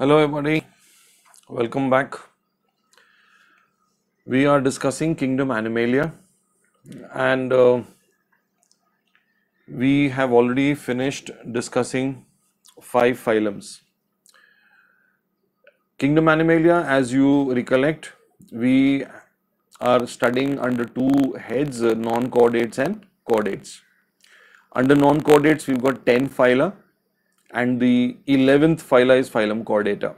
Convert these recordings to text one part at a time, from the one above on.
Hello everybody, welcome back. We are discussing Kingdom Animalia and uh, we have already finished discussing five phylums. Kingdom Animalia, as you recollect, we are studying under two heads, non-chordates and chordates. Under non-chordates, we've got 10 phyla and the 11th phyla is phylum chordata.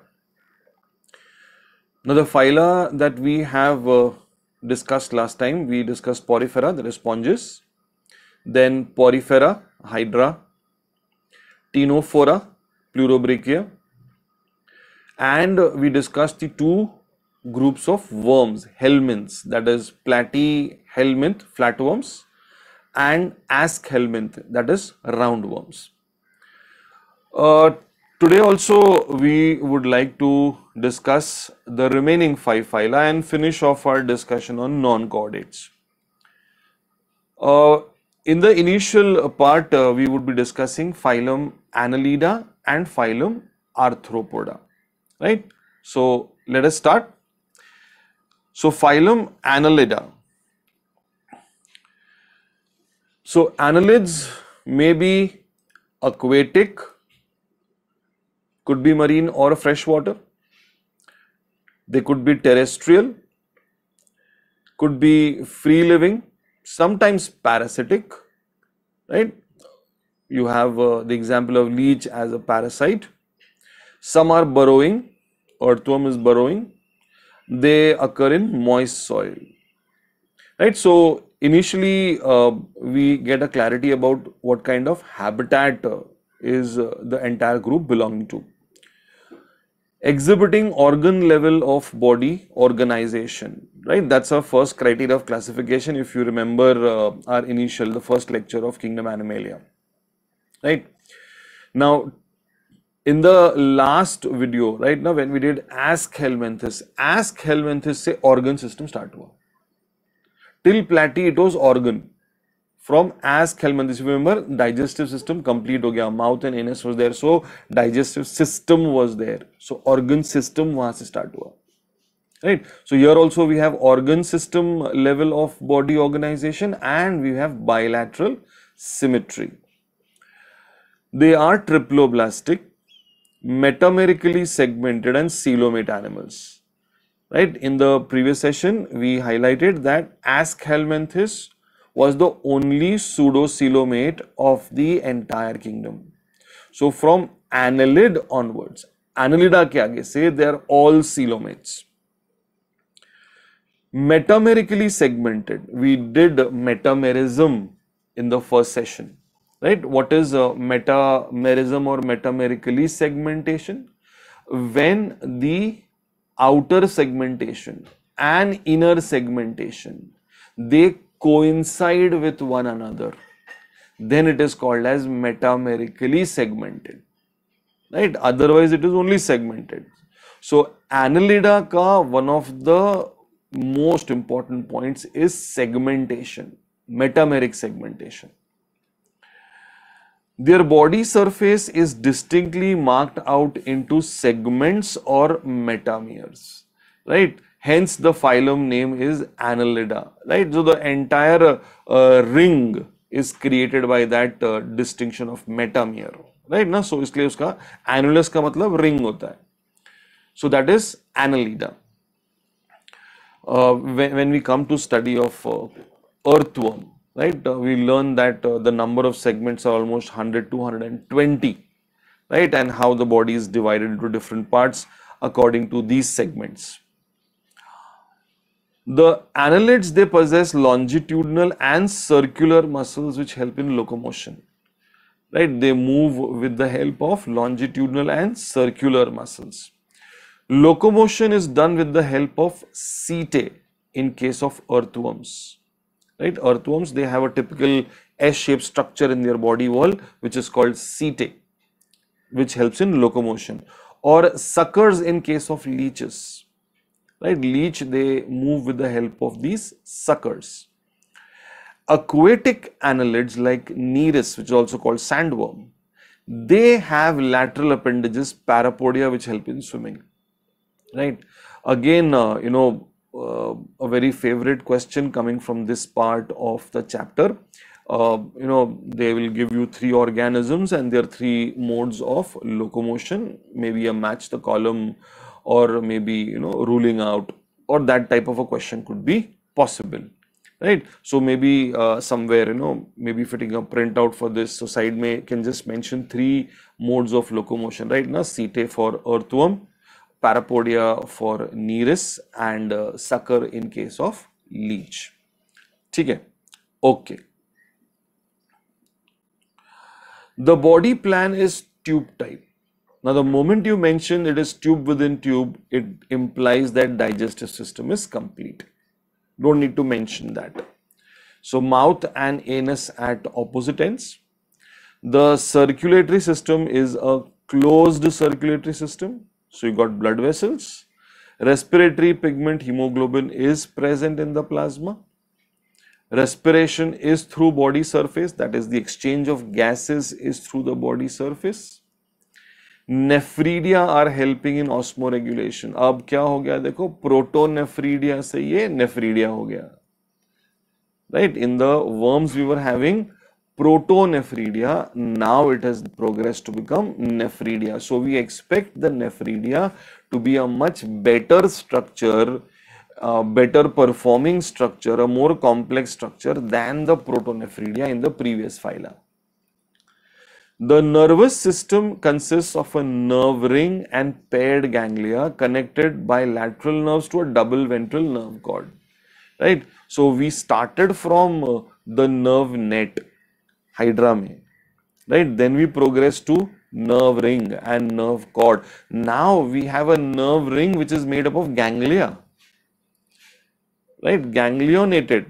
Now the phyla that we have uh, discussed last time, we discussed porifera, that is sponges, then porifera, hydra, Tenophora, pleurobrachia, and we discussed the two groups of worms, helminths, that is platyhelminth, flatworms, and helminth, that is roundworms. Uh, today also we would like to discuss the remaining five phyla and finish off our discussion on non-chordates. Uh, in the initial part, uh, we would be discussing phylum Annelida and phylum Arthropoda, right? So, let us start. So, phylum Annelida. So, annelids may be aquatic could be marine or freshwater. They could be terrestrial, could be free living, sometimes parasitic, right? You have uh, the example of leech as a parasite. Some are burrowing, earthworm is burrowing. They occur in moist soil, right? So initially uh, we get a clarity about what kind of habitat uh, is uh, the entire group belonging to exhibiting organ level of body organization right that's our first criteria of classification if you remember uh, our initial the first lecture of kingdom animalia right now in the last video right now when we did ask helminthus ask helminthus say organ system start work till platy it was organ from as Kalmandis. Remember, digestive system complete ho gaya. Mouth and anus was there. So, digestive system was there. So, organ system was started. start hua. Right. So, here also we have organ system level of body organization and we have bilateral symmetry. They are triploblastic, metamerically segmented and coelomate animals right in the previous session we highlighted that ascalmanthus was the only pseudocoelomate of the entire kingdom. So from annelid onwards, annelida ke aage se, they are all coelomates. Metamerically segmented, we did metamerism in the first session, right? What is uh, metamerism or metamerically segmentation? When the outer segmentation and inner segmentation, they coincide with one another, then it is called as metamerically segmented. Right? Otherwise, it is only segmented. So, Annelida ka one of the most important points is segmentation, metameric segmentation. Their body surface is distinctly marked out into segments or metameres, right? Hence, the phylum name is Annelida, right? So, the entire uh, ring is created by that uh, distinction of metamere, right? Na? So, इसलिए uska annulus ka matlab ring hota hai. So, that is Annelida. Uh, when, when we come to study of uh, earthworm, right, uh, we learn that uh, the number of segments are almost 100 to 120, right, and how the body is divided into different parts according to these segments. The annelids, they possess longitudinal and circular muscles which help in locomotion. Right? They move with the help of longitudinal and circular muscles. Locomotion is done with the help of setae in case of earthworms. Right? Earthworms, they have a typical S-shaped structure in their body wall which is called setae which helps in locomotion or suckers in case of leeches right leech they move with the help of these suckers aquatic annelids like nereus which is also called sandworm they have lateral appendages parapodia which help in swimming right again uh, you know uh, a very favorite question coming from this part of the chapter uh, you know they will give you three organisms and their three modes of locomotion maybe a match the column or maybe you know ruling out or that type of a question could be possible right so maybe uh, somewhere you know maybe fitting a printout for this so side may can just mention three modes of locomotion right now setae for earthworm parapodia for neris and uh, sucker in case of leech ठीक है okay The body plan is tube type. Now, the moment you mention it is tube within tube, it implies that digestive system is complete. Don't need to mention that. So, mouth and anus at opposite ends. The circulatory system is a closed circulatory system. So, you got blood vessels. Respiratory pigment hemoglobin is present in the plasma. Respiration is through body surface, that is the exchange of gases is through the body surface nephridia are helping in osmoregulation अब क्या हो गया देखो protonephridia से ये nephridia हो गया right in the worms we were having protonephridia now it has progress to become nephridia so we expect the nephridia to be a much better structure better performing structure a more complex structure than the protonephridia in the previous phyla The nervous system consists of a nerve ring and paired ganglia connected by lateral nerves to a double ventral nerve cord. Right? So we started from uh, the nerve net, hydra mein, right? Then we progressed to nerve ring and nerve cord. Now we have a nerve ring which is made up of ganglia, right? Ganglionated.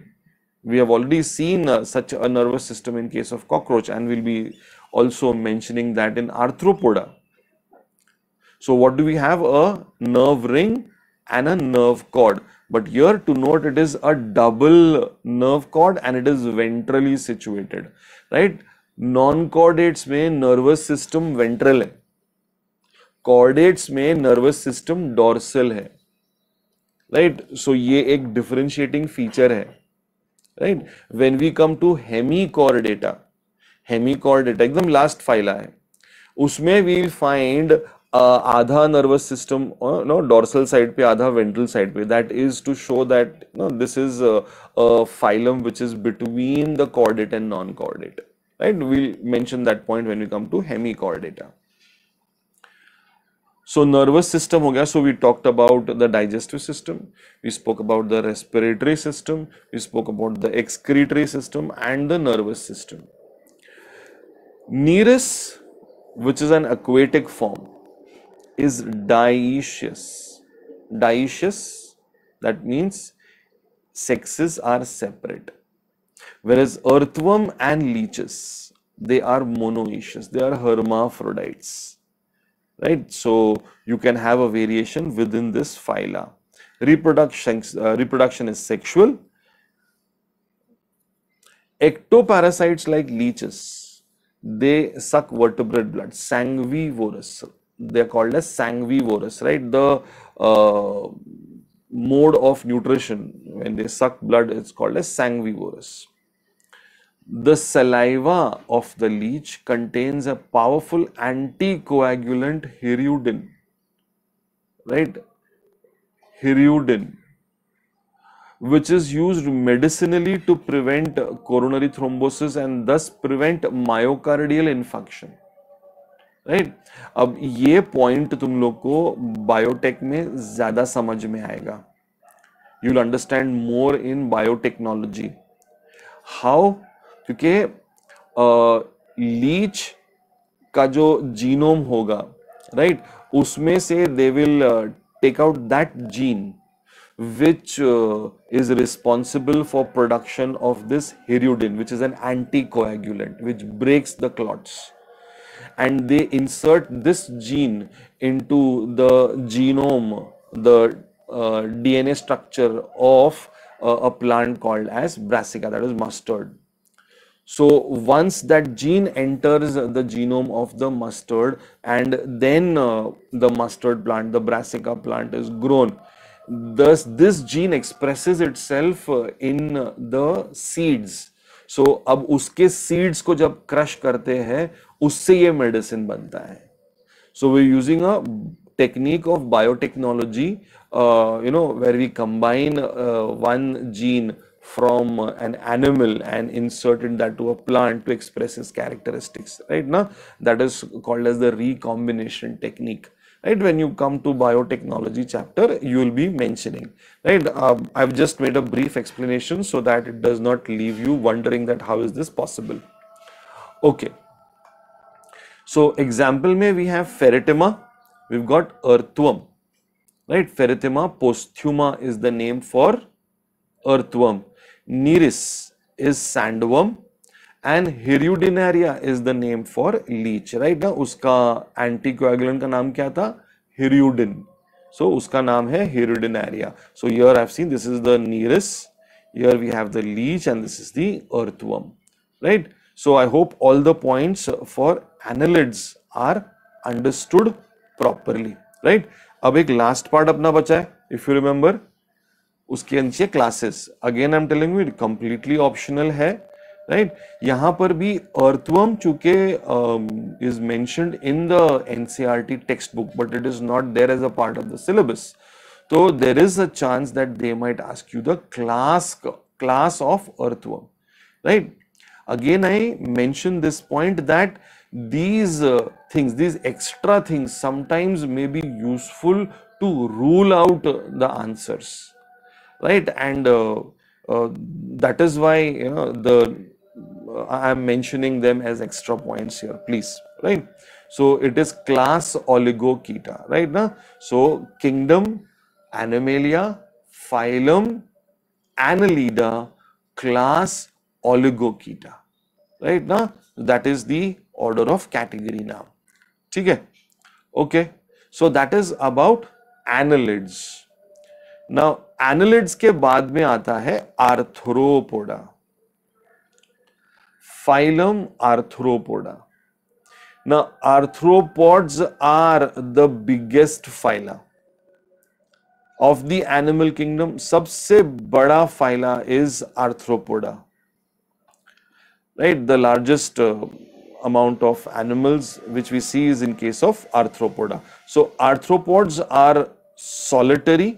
We have already seen uh, such a nervous system in case of cockroach and we'll be also mentioning that in arthropoda. So what do we have? A nerve ring and a nerve cord. But here to note it is a double nerve cord and it is ventrally situated, right? Non-chordates में nervous system ventral Hai. chordates में nervous system dorsal Hai. right so ye ek differentiating feature Hai. right when we come to hemichordata hemichordata एकदम last phylum है उसमें we will find आधा nervous system no dorsal side पे आधा ventral side पे that is to show that no this is phylum which is between the chordate and non chordate right we'll mention that point when you come to hemichordata so nervous system हो गया so we talked about the digestive system we spoke about the respiratory system we spoke about the excretory system and the nervous system Nereus, which is an aquatic form, is dioecious. Dioecious, that means sexes are separate. Whereas earthworm and leeches, they are monoecious, they are hermaphrodites. Right? So you can have a variation within this phyla. Reproduction, uh, reproduction is sexual. Ectoparasites like leeches, they suck vertebrate blood, sanguivorous. They are called as sanguivorous, right? The uh, mode of nutrition when they suck blood is called as sanguivorous. The saliva of the leech contains a powerful anticoagulant hirudin, right? Hirudin which is used medicinally to prevent coronary thrombosis and thus prevent myocardial infarction right अब ये point तुम लोग को biotech में ज्यादा समझ में आएगा you will understand more in biotechnology how क्योंकि लीच का जो जीनोम होगा राइट उसमें से they will take out that gene which uh, is responsible for production of this hirudin which is an anticoagulant which breaks the clots and they insert this gene into the genome the uh, dna structure of uh, a plant called as brassica that is mustard so once that gene enters the genome of the mustard and then uh, the mustard plant the brassica plant is grown thus this gene expresses itself in the seeds so so, अब उसके seeds को जब crush करते हैं उससे ये medicine बनता है so we using a technique of biotechnology, uh, you know, where we combine uh, one gene from an animal and insert it that to a plant to express its characteristics, right? Now, that is called as the recombination technique. right when you come to biotechnology chapter you will be mentioning right uh, i've just made a brief explanation so that it does not leave you wondering that how is this possible okay so example may we have ferritima we've got earthworm right ferritima posthuma is the name for earthworm neris is sandworm and hirudinaria is the name for leech right ना उसका anticoagulant का नाम क्या था hirudin सो so, उसका नाम है hirudinaria so you have seen this is the nereis here we have the leech and this is the earthworm right so I hope all the points for annelids are understood properly right अब एक last part अपना बचा है if you remember उसके नीचे classes again I am telling you it completely optional है right यहाँ पर भी earthworm um, is mentioned in the NCERT textbook but it is not there as a part of the syllabus so there is a chance that they might ask you the class class of earthworm right again I mention this point that these uh, things these extra things sometimes may be useful to rule out the answers right and uh, uh, that is why you know the I am mentioning them as extra points here, please, right? So it is class oligoketa, right? Na? So kingdom, animalia, phylum, annelida, class oligoketa, right? Na? That is the order of category now. Okay? okay. So that is about annelids. Now annelids ke baad mein aata hai arthropoda. phylum Arthropoda. Now, arthropods are the biggest phyla of the animal kingdom. सबसे बड़ा phyla is arthropoda. Right, the largest uh, amount of animals which we see is in case of arthropoda. So, arthropods are solitary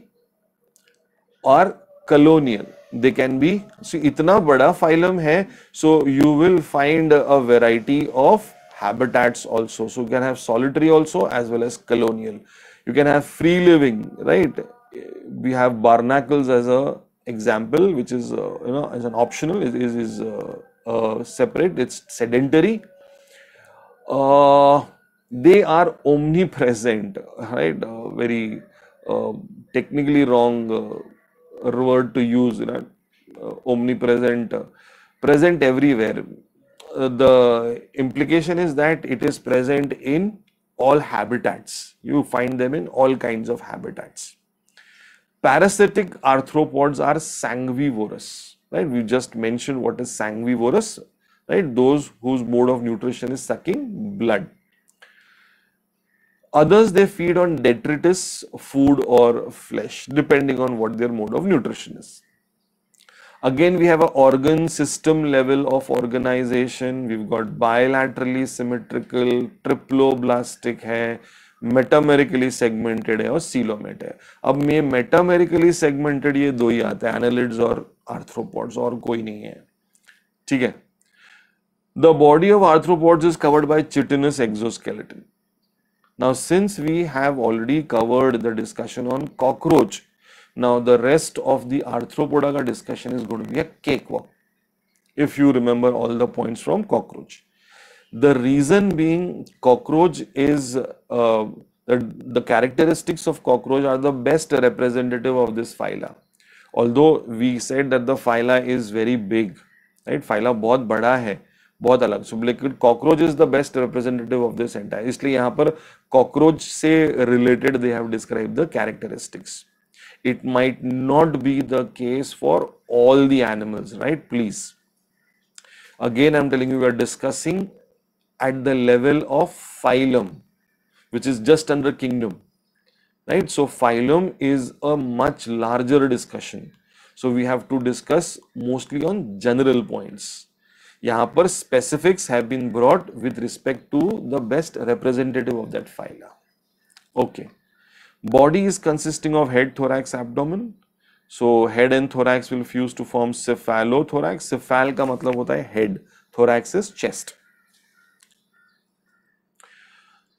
or colonial. they can be see itna bada phylum hai so you will find a variety of habitats also so you can have solitary also as well as colonial you can have free living right we have barnacles as a example which is uh, you know as an optional is is, is uh, uh, separate it's sedentary uh, they are omnipresent right uh, very uh, technically wrong word to use, you know, uh, omnipresent, uh, present everywhere. Uh, the implication is that it is present in all habitats. You find them in all kinds of habitats. Parasitic arthropods are sanguivorous, right? We just mentioned what is sanguivorous, right? Those whose mode of nutrition is sucking blood. Others, they feed on detritus, food or flesh, depending on what their mode of nutrition is. Again, we have a organ system level of organization. We've got bilaterally symmetrical, triploblastic hai metamerically segmented hai aur coelomate hai ab ये metamerically segmented ye do hi aate hain annelids aur arthropods aur koi nahi hai theek hai the body of arthropods is covered by chitinous exoskeleton Now, since we have already covered the discussion on cockroach, now the rest of the arthropoda discussion is going to be a cakewalk. If you remember all the points from cockroach. The reason being cockroach is uh, the, the characteristics of cockroach are the best representative of this phyla. Although we said that the phyla is very big, right? Phyla बहुत बड़ा है बहुत अलग सो liquid cockroach is the best representative of this entire इसलिए यहाँ पर cockroach से related they have describe the characteristics it might not be the case for all the animals right please again i'm telling you we are discussing at the level of phylum which is just under kingdom right so phylum is a much larger discussion so we have to discuss mostly on general points यहाँ पर specifics have been brought with respect to the best representative of that phylum okay body is consisting of head thorax abdomen so head and thorax will fuse to form cephalothorax cephal का मतलब होता है head thorax is chest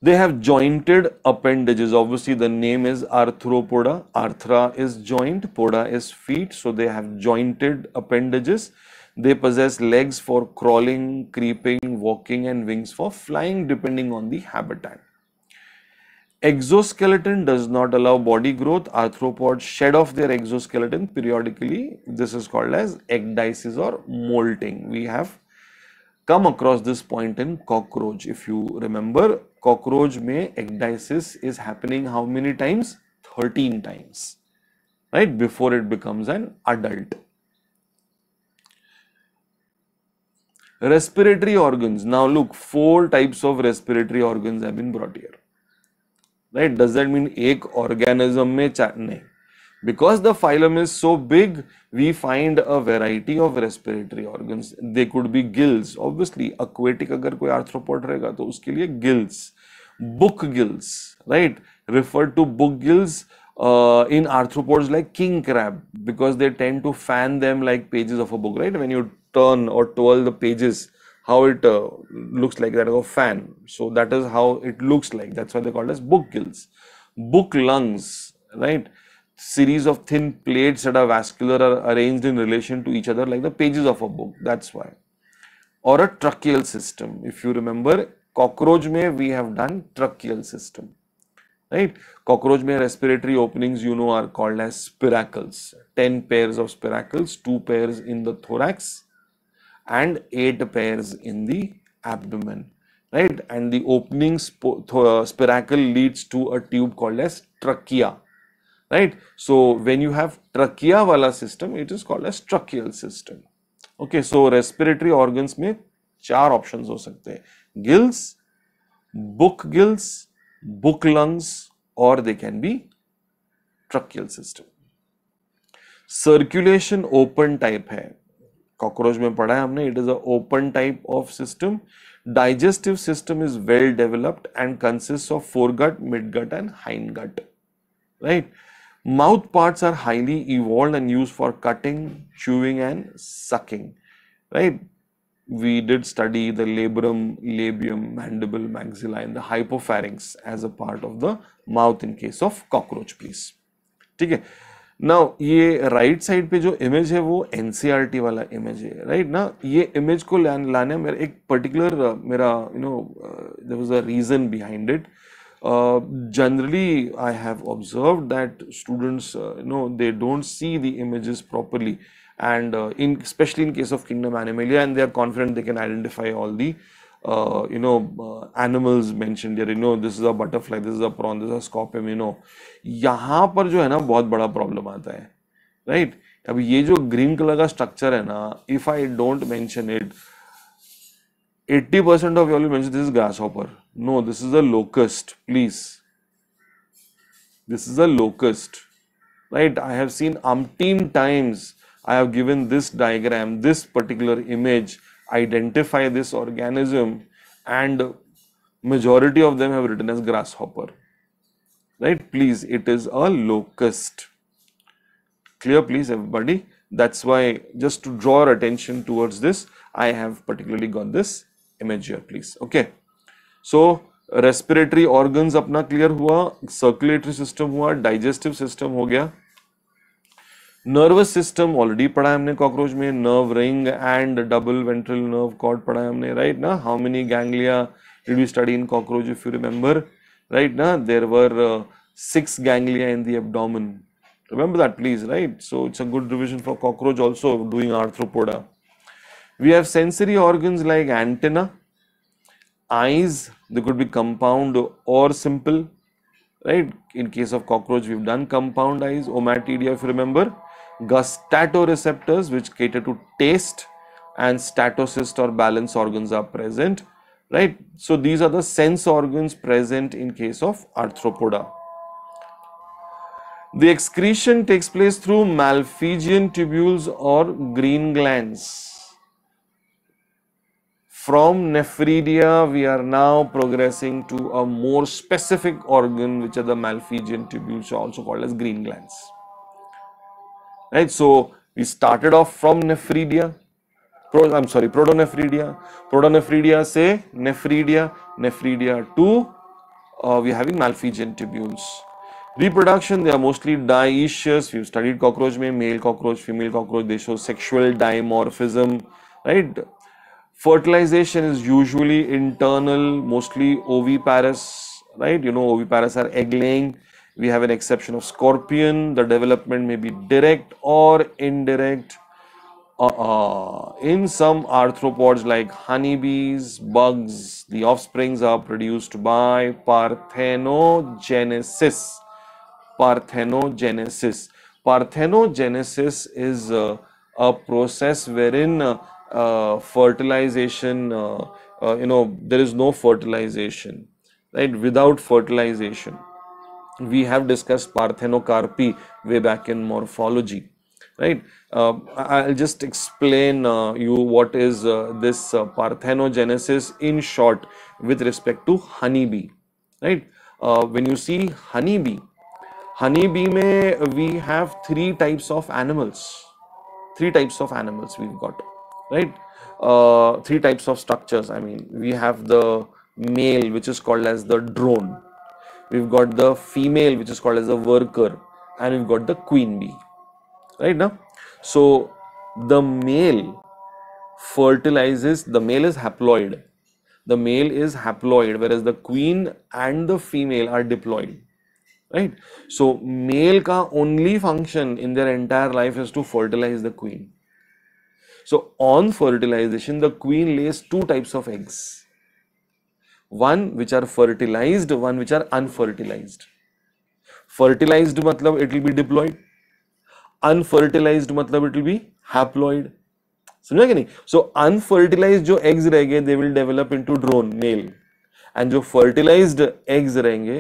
they have jointed appendages obviously the name is arthropoda arthra is joint poda is feet so they have jointed appendages they possess legs for crawling, creeping, walking and wings for flying depending on the habitat. Exoskeleton does not allow body growth. Arthropods shed off their exoskeleton periodically. This is called as ecdysis or molting. We have come across this point in cockroach. If you remember, cockroach may ecdysis is happening how many times? 13 times, right? Before it becomes an adult. respiratory organs now look four types of respiratory organs have been brought here right does that mean ek organism mein nahi because the phylum is so big we find a variety of respiratory organs they could be gills obviously aquatic agar koi arthropod rahega to uske liye gills book gills right referred to book gills uh, in arthropods like king crab because they tend to fan them like pages of a book right when you turn or twirl the pages how it uh, looks like that of a fan so that is how it looks like that's why they called as book gills book lungs right series of thin plates that are vascular are arranged in relation to each other like the pages of a book that's why or a tracheal system if you remember cockroach may we have done tracheal system right cockroach may respiratory openings you know are called as spiracles 10 pairs of spiracles 2 pairs in the thorax and 8 pairs in the abdomen right and the opening sp uh, spiracle leads to a tube called as trachea right so when you have trachea wala system it is called as tracheal system okay so respiratory organs may char options ho sakte gills book gills book lungs or they can be tracheal system circulation open type hai cockroach में पढ़ा है it is a open type of system digestive system is well developed and consists of foregut midgut and hindgut right mouth parts are highly evolved and used for cutting chewing and sucking right we did study the labrum labium mandible maxilla and the hypopharynx as a part of the mouth in case of cockroach please ठीक है now ये right right side पे जो image है वो NCERT e वाला image है right right? ना ये इमेज को लाने मेरे एक पर्टिकुलर uh, मेरा you know a reason behind it generally I have observe that students you know they don't see the image properly and in specially in case of kingdom animalia and they are confident they can identify all the uh, you know animals mentioned here you know this is a butterfly this is a prawn this is a scorpion you know यहाँ पर जो है ना बहुत बड़ा problem आता है right right? अब ये जो ग्रीन कलर का स्ट्रक्चर है ना if I don't mention it 80 percent of you mention this is grasshopper no this is a locust please this is a locust right i have seen umpteen times i have given this diagram this particular image identify this organism and majority of them have written as grasshopper right please it is a locust clear please everybody that's why just to draw attention towards this i have particularly got this image here please okay so respiratory organs, अपना clear हुआ circulatory system हुआ digestive system हो गया nervous system already पढ़ा है हमने cockroach में nerve ring and double ventral nerve cord पढ़ा है हमने राइट ना how many ganglia did we study in cockroach if you remember right ना there were six ganglia in the abdomen remember that please right so it's a good revision for cockroach also doing arthropoda we have sensory organs like antenna eyes they could be compound or simple right in case of cockroach we've done compound eyes omatidia if you remember Gustatoreceptors, which cater to taste, and statocyst or balance organs are present, right? So, these are the sense organs present in case of arthropoda. The excretion takes place through malphigian tubules or green glands. From nephridia, we are now progressing to a more specific organ, which are the malphigian tubules, also called as green glands right? So we started off from nephridia, pro, I'm sorry, protonephridia, protonephridia say nephridia, nephridia to uh, we're having malphigian tubules. Reproduction, they are mostly dioecious. We've studied cockroach, male cockroach, female cockroach, they show sexual dimorphism, right? Fertilization is usually internal, mostly oviparous, right? You know, oviparous are egg laying we have an exception of scorpion the development may be direct or indirect uh, uh, in some arthropods like honeybees bugs the offsprings are produced by parthenogenesis parthenogenesis parthenogenesis is uh, a process wherein uh, uh, fertilization uh, you know there is no fertilization right without fertilization we have discussed parthenocarpy way back in morphology right uh, i'll just explain uh, you what is uh, this uh, parthenogenesis in short with respect to honeybee right uh, when you see honeybee honeybee may we have three types of animals three types of animals we've got right uh, three types of structures i mean we have the male which is called as the drone we've got the female which is called as a worker and we've got the queen bee right now so the male fertilizes the male is haploid the male is haploid whereas the queen and the female are diploid right so male ka only function in their entire life is to fertilize the queen so on fertilization the queen lays two types of eggs one which are fertilized one which are unfertilized fertilized matlab मतलब it will be diploid unfertilized matlab मतलब it will be haploid समझा कि नहीं सो unfertilised जो eggs रहेंगे they will develop into drone male and जो fertilised eggs रहेंगे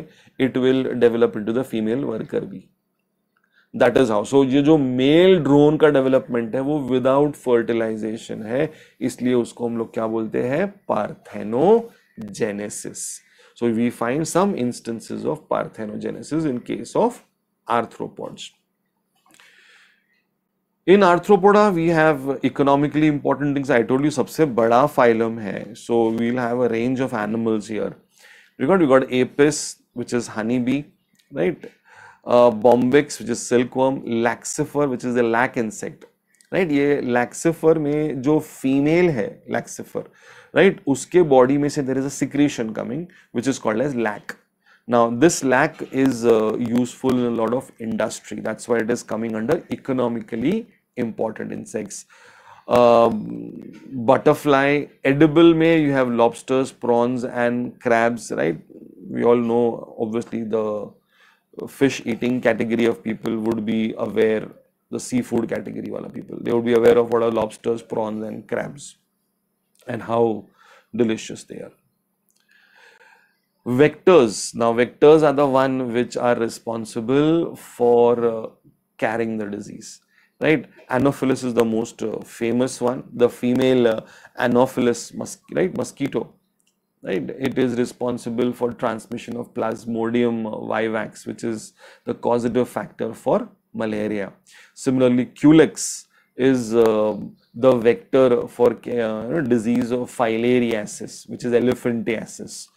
it will develop into the female worker भी दैट इज हाउ सो ये जो मेल ड्रोन का डेवलपमेंट है वो विदाउट फर्टिलाइजेशन है इसलिए उसको हम लोग क्या बोलते हैं parthenogenesis genesis. So we find some instances of parthenogenesis in case of arthropods. In arthropoda, we have economically important things. I told you, subse bada phylum hai. So we'll have a range of animals here. We got we got apis, which is honey bee, right? Uh, which is silkworm, laxifer, which is the lac insect. Right ये laccifer में जो female है लैक्सिफर right उसके body में से there is a secretion coming which is called as lac now this lac is uh, useful in a lot of industry that's why it is coming under economically important insects uh, butterfly edible may you have lobsters prawns and crabs right we all know obviously the fish eating category of people would be aware the seafood category wala people. They would be aware of what are lobsters, prawns, and crabs and how delicious they are. Vectors. Now, vectors are the one which are responsible for uh, carrying the disease, right? Anopheles is the most uh, famous one, the female uh, Anopheles mus right? mosquito, right? It is responsible for transmission of Plasmodium vivax, which is the causative factor for malaria. Similarly, Culex is uh, the vector for uh, disease of filariasis, which is elephantiasis.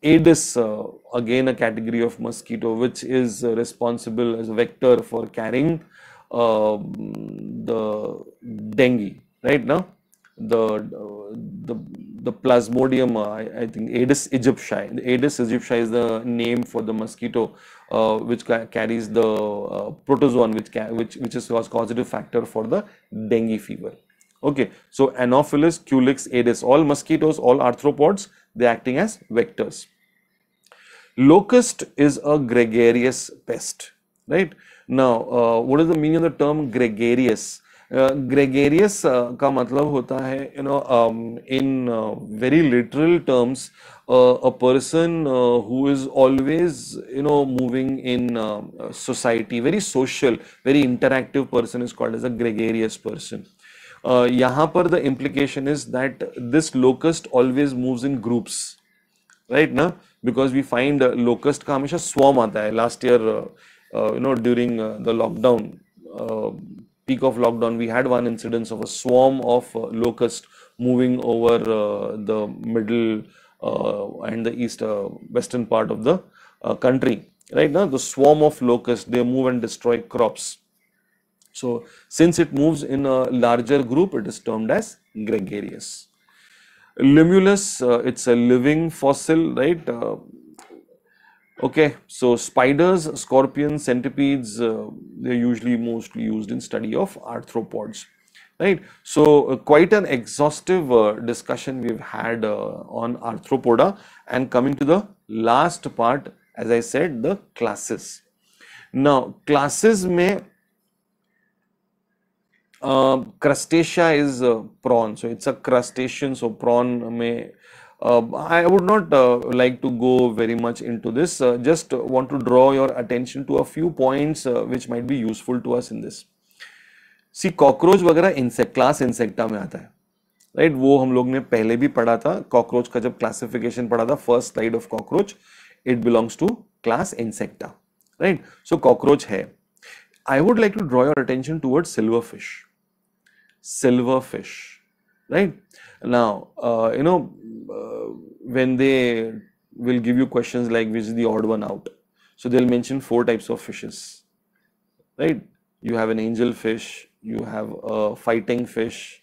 Aedes, uh, again a category of mosquito, which is uh, responsible as a vector for carrying um, the dengue, right now, the, uh, the the Plasmodium, uh, I, I, think Aedes aegypti. The Aedes aegypti is the name for the mosquito uh, which ca carries the uh, protozoan, which, which, which is a causative factor for the dengue fever. Okay, so Anopheles, Culex, Aedes, all mosquitoes, all arthropods, they're acting as vectors. Locust is a gregarious pest, right? Now, uh, what is the meaning of the term gregarious? Gregarious का मतलब होता है you know in very literal terms a person who is always you know moving in society very social very interactive person is called as a gregarious person यहाँ पर the implication is that this locust always moves in groups right ना because we find locust का हमेशा swarm आता है last year you know during the lockdown peak of lockdown, we had one incidence of a swarm of uh, moving over uh, the middle uh, and the east uh, western part of the uh, country. Right now, the swarm of locusts they move and destroy crops. So, since it moves in a larger group, it is termed as gregarious. Limulus, uh, it's a living fossil, right? Okay, so spiders, scorpions, centipedes, uh, they're usually mostly used in study of arthropods, right? So uh, quite an exhaustive uh, discussion we've had uh, on arthropoda and coming to the last part, as I said, the classes. Now, classes may uh, crustacea is uh, prawn, so it's a crustacean, so prawn may Uh, I would not uh, like to go very much into this. Uh, just want to draw your attention to a few points which might be useful to us in this. See cockroach वगैरह insect class insecta में आता है right right? वो हम लोग ने पहले भी पढ़ा था कॉकरोच का जब क्लासिफिकेशन पढ़ा था first slide of cockroach it belongs to class insecta right so cockroach है I would like to draw your attention toward silverfish silverfish right now uh, you know uh, when they will give you questions like which is the odd one out so they'll mention four types of fishes right you have an angel fish you have a fighting fish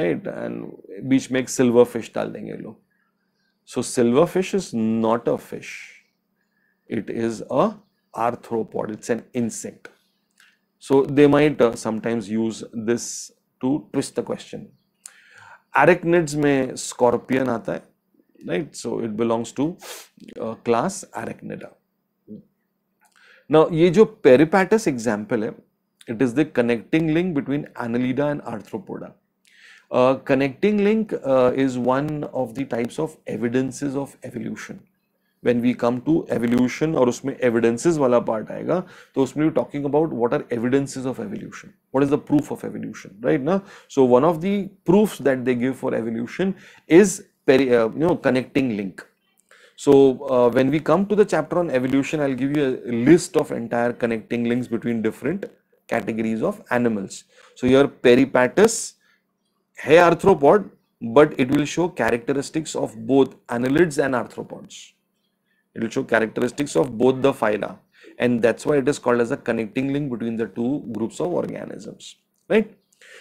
right and beach makes silver fish dal so silver fish is not a fish it is a arthropod it's an insect so they might uh, sometimes use this to twist the question arachnids में scorpion आता है right so it belongs to class arachnida now ये जो peripatus example है it is the connecting link between annelida and arthropoda connecting link is one of the types of evidences of evolution when we come to evolution or usme evidences wala part आएगा to usme we talking about what are evidences of evolution what is the proof of evolution right ना so one of the proofs that they give for evolution is peri uh, you know connecting link so uh, when we come to the chapter on evolution I'll give you a list of entire connecting links between different categories of animals so your peripatus hey arthropod but it will show characteristics of both annelids and arthropods it will show characteristics of both the phyla and that's why it is called as a connecting link between the two groups of organisms, right?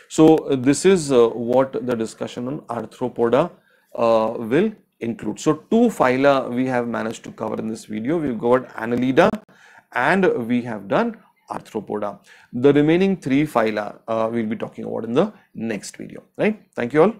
So uh, this is uh, what the discussion on arthropoda uh, will include. So two phyla we have managed to cover in this video. We've covered Annelida and we have done arthropoda. The remaining three phyla uh, we'll be talking about in the next video, right? Thank you all.